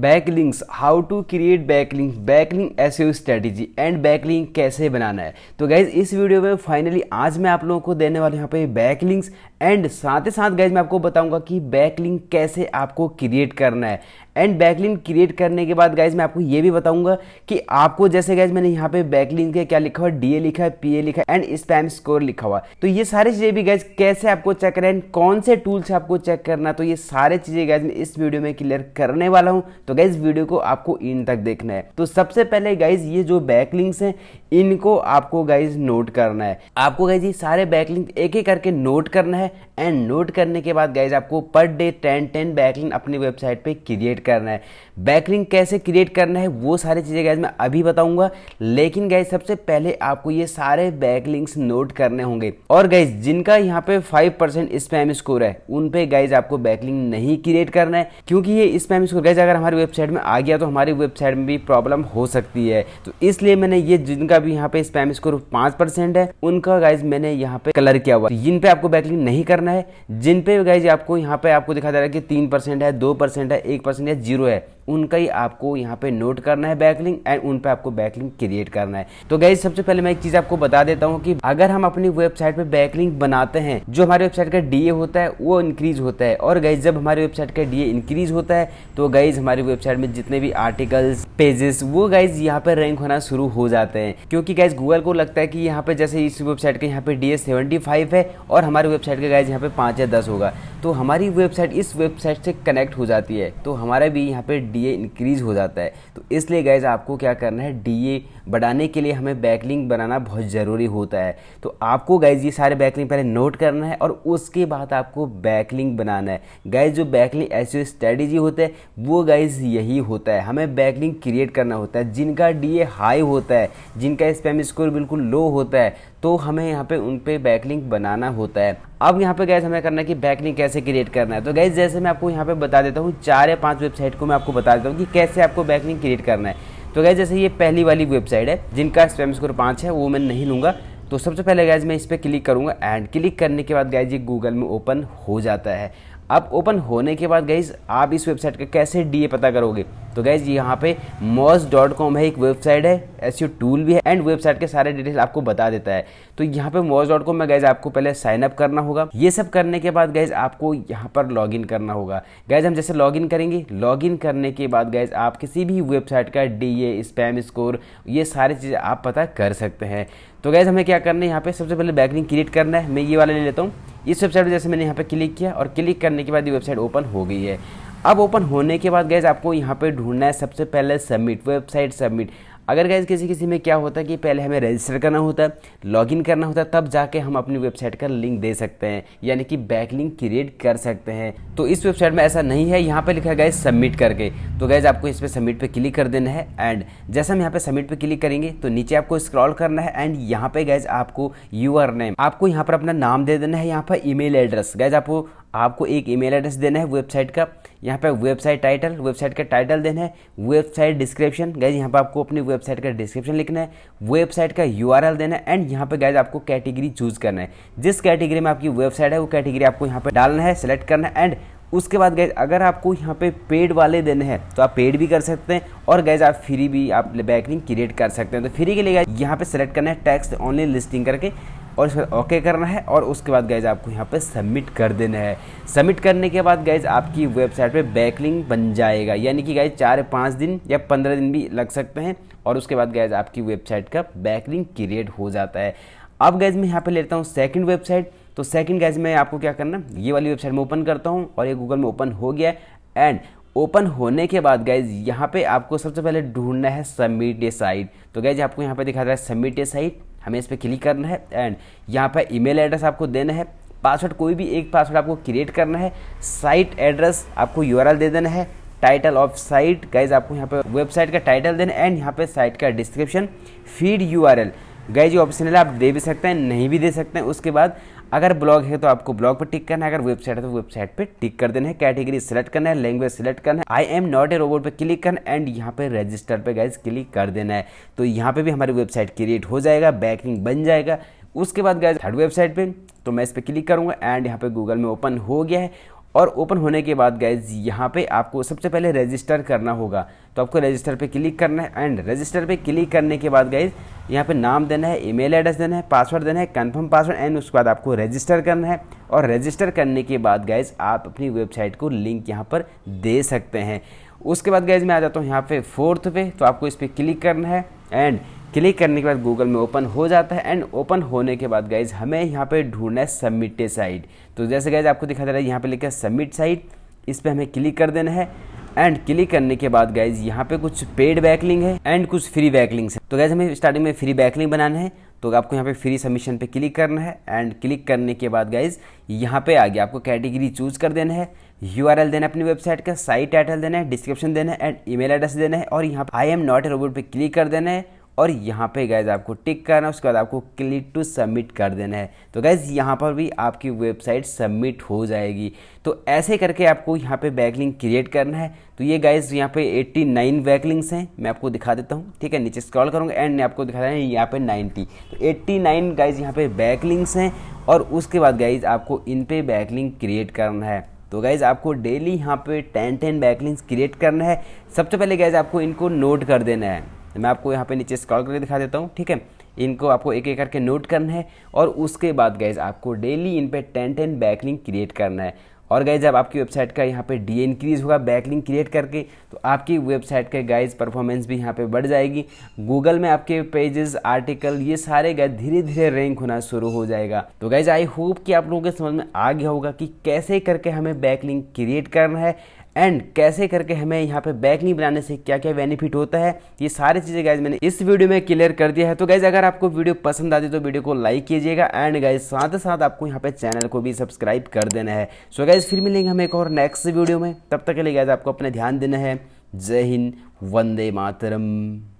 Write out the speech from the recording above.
backlinks how to create backlink backlinks strategy and backlink कैसे बनाना है तो गाइज इस वीडियो में फाइनली आज मैं आप लोगों को देने वाला यहाँ पे बैकलिंग्स एंड साथ ही साथ गैज मैं आपको बताऊंगा कि बैकलिंक कैसे आपको क्रिएट करना है एंड बैकलिंक क्रिएट करने के बाद गाइज मैं आपको ये भी बताऊंगा कि आपको जैसे गैज मैंने यहाँ पे बैकलिंक के क्या लिखा हुआ डीए लिखा है पीए लिखा है एंड स्पैम स्कोर लिखा हुआ तो ये सारी चीज़ें भी गैज कैसे आपको चेक करें एंड कौन से टूल से आपको चेक करना तो ये सारे चीज़ें गैज मैं इस वीडियो में क्लियर करने वाला हूँ तो गैज वीडियो को आपको इन तक देखना है तो सबसे पहले गाइज ये जो बैकलिंग्स हैं इनको आपको गाइज नोट करना है आपको गाइज ये सारे बैकलिंक एक एक करके नोट करना है एंड नोट करने के बाद गाइज आपको per day ten ten backlink अपनी वेबसाइट पे क्रिएट करना है बैकलिंक कैसे क्रिएट करना है वो सारी चीज़ें गाइज मैं अभी बताऊंगा लेकिन गाइज सबसे पहले आपको ये सारे बैकलिंक्स नोट करने होंगे और गाइज जिनका यहाँ पे फाइव परसेंट स्पैम स्कोर है उन पे गाइज आपको बैकलिंग नहीं क्रिएट करना है क्योंकि ये स्पैम स्कोर गाइज अगर हमारी वेबसाइट में आ गया तो हमारी वेबसाइट में भी प्रॉब्लम हो सकती है तो इसलिए मैंने ये जिनका अभी यहाँ पे स्पैम स्कोर पांच परसेंट है उनका गाइज मैंने यहाँ पे कलर किया हुआ जिन तो पे आपको बैकलिंग नहीं करना है जिन पे गाइज आपको यहाँ पे आपको दिखा दे रहा है कि तीन परसेंट है दो परसेंट है एक परसेंट है जीरो है उनका ही आपको यहाँ पे नोट करना है बैकलिंग एंड उन पर आपको बैकलिंग क्रिएट करना है तो गई सबसे पहले मैं एक चीज आपको बता देता हूँ कि अगर हम अपनी वेबसाइट पे बैकलिंग बनाते हैं जो हमारी वेबसाइट का डीए होता है वो इंक्रीज होता है और गाइज जब हमारी वेबसाइट का डीए इंक्रीज होता है तो गाइज हमारी वेबसाइट में जितने भी आर्टिकल्स पेजेस वो गाइज यहाँ पे रैंक होना शुरू हो जाते हैं क्योंकि गाइज गूगल को लगता है कि यहाँ पे जैसे इस वेबसाइट का यहाँ पे डी सेवेंटी फाइव है और हमारी वेबसाइट का गाइज यहाँ पे पाँच या दस होगा तो हमारी वेबसाइट इस वेबसाइट से कनेक्ट हो जाती है तो हमारा भी यहाँ पे डी ए इंक्रीज़ हो जाता है तो इसलिए गैज़ आपको क्या करना है डी ए बढ़ाने के लिए हमें बैकलिंग बनाना बहुत ज़रूरी होता है तो आपको गैज़ ये सारे बैकलिंग पहले नोट करना है और उसके बाद आपको बैकलिंग बनाना है गैज़ जो बैकलिंग ऐसी स्ट्रेटेजी होता है वो गैज़ यही होता है हमें बैकलिंग क्रिएट करना होता है जिनका डी ए हाई होता है जिनका स्पैम स्कोर बिल्कुल लो होता है तो हमें यहाँ पे उन पर बैकलिंक बनाना होता है अब यहाँ पे गैस हमें करना है कि बैकलिंक कैसे क्रिएट करना है तो गैस जैसे मैं आपको यहाँ पे बता देता हूँ चार या पांच वेबसाइट को मैं आपको बता देता हूँ कि कैसे आपको बैकलिंक क्रिएट करना है तो गैस जैसे ये पहली वाली वेबसाइट है जिनका स्पेम स्कोर पाँच है वो मैं नहीं लूँगा तो सबसे पहले गैज मैं इस पर क्लिक करूँगा एंड क्लिक करने के बाद गैज ये गूगल में ओपन हो जाता है अब ओपन होने के बाद गाइज आप इस वेबसाइट का कैसे डीए पता करोगे तो गाइज यहाँ पे मॉस डॉट कॉम है एक वेबसाइट है एस यू टूल भी है एंड वेबसाइट के सारे डिटेल आपको बता देता है तो यहाँ पे मॉस डॉट कॉम में गाइज आपको पहले साइन अप करना होगा ये सब करने के बाद गाइज आपको यहाँ पर लॉग इन करना होगा गाइज हम जैसे लॉग इन करेंगे लॉग इन करने के बाद गाइज आप किसी भी वेबसाइट का डी ए स्पैम स्कोर ये सारी चीज़ें आप पता कर सकते हैं तो गाइज हमें क्या करना है यहाँ पे सबसे पहले बैकलिंग क्रिएट करना है मैं ये वाला ले लेता हूँ इस वेबसाइट जैसे मैंने यहाँ पर क्लिक किया और क्लिक करने के बाद ये वेबसाइट ओपन हो गई है अब ओपन होने के बाद गैज़ आपको यहाँ पे ढूंढना है सबसे पहले सबमिट वेबसाइट सबमिट अगर गैस किसी किसी में क्या होता है कि पहले हमें रजिस्टर करना होता है लॉगिन करना होता है तब जाके हम अपनी वेबसाइट का लिंक दे सकते हैं यानी कि बैक लिंक क्रिएट कर सकते हैं तो इस वेबसाइट में ऐसा नहीं है यहाँ पर लिखा गया सबमिट करके तो गैज आपको इस पर सबमिट पर क्लिक कर देना है एंड जैसे हम यहाँ पर सबमिट पर क्लिक करेंगे तो नीचे आपको स्क्रॉल करना है एंड यहाँ पे गैज आपको यूआर नेम आपको यहाँ पर अपना नाम दे देना है यहाँ पर ई एड्रेस गैज आपको आपको एक ईमेल एड्रेस देना है वेबसाइट का यहाँ पे वेबसाइट टाइटल वेबसाइट का टाइटल देना है वेबसाइट डिस्क्रिप्शन गैज यहाँ पे आपको अपनी वेबसाइट का डिस्क्रिप्शन लिखना है वेबसाइट का यू देना है एंड यहाँ पे गैज आपको कैटेगरी चूज करना है जिस कैटेगरी में आपकी वेबसाइट है वो कैटेगरी आपको यहाँ पे डालना है सेलेक्ट करना है एंड उसके बाद गैज अगर आपको यहाँ पे पेड वाले देने हैं तो आप पेड भी कर सकते हैं और गैज आप फ्री भी आप बैकनिंग क्रिएट कर सकते हैं तो फ्री के लिए यहाँ पे सेलेक्ट करना है टैक्स ऑनलाइन लिस्टिंग करके और इस पर ओके करना है और उसके बाद गैज़ आपको यहाँ पे सबमिट कर देना है सबमिट करने के बाद गैज़ आपकी वेबसाइट पे बैकलिंग बन जाएगा यानी कि गैज़ चार पाँच दिन या पंद्रह दिन भी लग सकते हैं और उसके बाद गैज़ आपकी वेबसाइट का बैकलिंग क्रिएट हो जाता है अब गैज़ मैं यहाँ पर लेता हूँ सेकेंड वेबसाइट तो सेकेंड गैज़ मैं आपको क्या करना ये वाली वेबसाइट में ओपन करता हूँ और ये गूगल में ओपन हो गया एंड ओपन होने के बाद गैज यहाँ पे आपको सबसे पहले ढूंढना है सबमिट ए साइट तो गैज आपको यहाँ पे दिखा रहा है सबमिट ए साइट हमें इस पर क्लिक करना है एंड यहाँ पर ईमेल एड्रेस आपको देना है पासवर्ड कोई भी एक पासवर्ड आपको क्रिएट करना है साइट एड्रेस आपको यूआरएल दे देना है टाइटल ऑफ साइट गाइज आपको यहाँ पर वेबसाइट का टाइटल देना एंड यहाँ पर साइट का description feed you guys option है आप दे भी सकते हैं नहीं भी दे सकते हैं उसके बाद अगर ब्लॉग है तो आपको ब्लॉग पर टिक करना है अगर वेबसाइट है तो वेबसाइट पर टिक कर देना है कैटेगरी सेलेक्ट करना है लैंग्वेज सेलेक्ट करना है I am not a robot पर क्लिक करना एंड यहाँ पर रजिस्टर पर गैज क्लिक कर देना है तो यहाँ पर भी हमारी वेबसाइट क्रिएट हो जाएगा बैकिंग बन जाएगा उसके बाद गैज थर्ड वेबसाइट पर तो मैं इस पर क्लिक करूँगा एंड यहाँ पर गूगल में ओपन हो गया है और ओपन होने के बाद गैज यहाँ पे आपको सबसे पहले रजिस्टर करना होगा तो आपको रजिस्टर पे क्लिक करना है एंड रजिस्टर पे क्लिक करने के बाद गैज़ यहाँ पे नाम देना है ईमेल एड्रेस देना है पासवर्ड देना है कंफर्म पासवर्ड एंड उसके बाद आपको रजिस्टर करना है और रजिस्टर करने के बाद गैज आप अपनी वेबसाइट को लिंक यहाँ पर दे सकते हैं उसके बाद गैज मैं आ जाता हूँ यहाँ पे फोर्थ पे तो आपको इस पर क्लिक करना है एंड क्लिक करने के बाद गूगल में ओपन हो जाता है एंड ओपन होने के बाद गाइज हमें यहाँ पर ढूंढना है सबमिटे साइट तो जैसे गाइज आपको दिखा दे रहा है यहाँ पर लिखा है सबमिट साइट इस पर हमें क्लिक कर देना है एंड क्लिक करने के बाद गाइज यहाँ पे कुछ पेड बैकलिंग है एंड कुछ फ्री बैकलिंग है तो गाइज हमें स्टार्टिंग में फ्री बैकलिंग बनाना है तो आपको यहाँ पे फ्री सबमिशन पे क्लिक करना है एंड क्लिक करने के बाद गाइज यहाँ पे आगे आपको कैटेगरी चूज कर देना है यू आर एल देना है अपनी वेबसाइट का साइट टाइटल देना है डिस्क्रिप्शन देना है एंड ई मेल एड्रेस देना है और यहाँ पे I am not a robot पे क्लिक कर देना है और यहाँ पे गैज़ आपको टिक करना है उसके बाद आपको क्लिक टू सबमिट कर देना है तो गैज़ यहाँ पर भी आपकी वेबसाइट सबमिट हो जाएगी तो ऐसे करके आपको यहाँ पे बैकलिंग क्रिएट करना है तो ये गाइज यहाँ पे 89 बैकलिंग्स हैं मैं आपको दिखा देता हूँ ठीक है नीचे स्क्रॉल करूँगा एंड आपको दिखा देना है यहाँ पर नाइन्टी तो एट्टी नाइन गाइज यहाँ पे बैकलिंग्स तो हैं और उसके बाद गाइज आपको इन पे बैकलिंग क्रिएट करना है तो गाइज़ आपको डेली यहाँ पे टेन टेन बैकलिंग्स क्रिएट करना है सबसे पहले गाइज आपको इनको नोट कर देना है तो मैं आपको यहाँ पे नीचे स्क्रॉल करके दिखा देता हूँ ठीक है इनको आपको एक एक करके नोट करना है और उसके बाद गैज आपको डेली इन पर टेन टेन बैकलिंग क्रिएट करना है और गाइज जब आपकी वेबसाइट का यहाँ पे डी इंक्रीज होगा बैकलिंग क्रिएट करके तो आपकी वेबसाइट के गाइज परफॉर्मेंस भी यहाँ पे बढ़ जाएगी गूगल में आपके पेजेस आर्टिकल ये सारे गाइज धीरे धीरे रैंक होना शुरू हो जाएगा तो गाइज आई होप कि आप लोगों के समझ में आ गया होगा कि कैसे करके हमें बैकलिंग क्रिएट करना है एंड कैसे करके हमें यहाँ पे बैक नहीं बनाने से क्या क्या बेनिफिट होता है ये सारी चीज़ें गाइज मैंने इस वीडियो में क्लियर कर दिया है तो गाइज अगर आपको वीडियो पसंद आती है तो वीडियो को लाइक कीजिएगा एंड गाइज साथ ही साथ आपको यहाँ पे चैनल को भी सब्सक्राइब कर देना है सो so गाइज फिर मिलेंगे हम एक और नेक्स्ट वीडियो में तब तक के लिए गाइज आपको अपने ध्यान देना है जय हिंद वंदे मातरम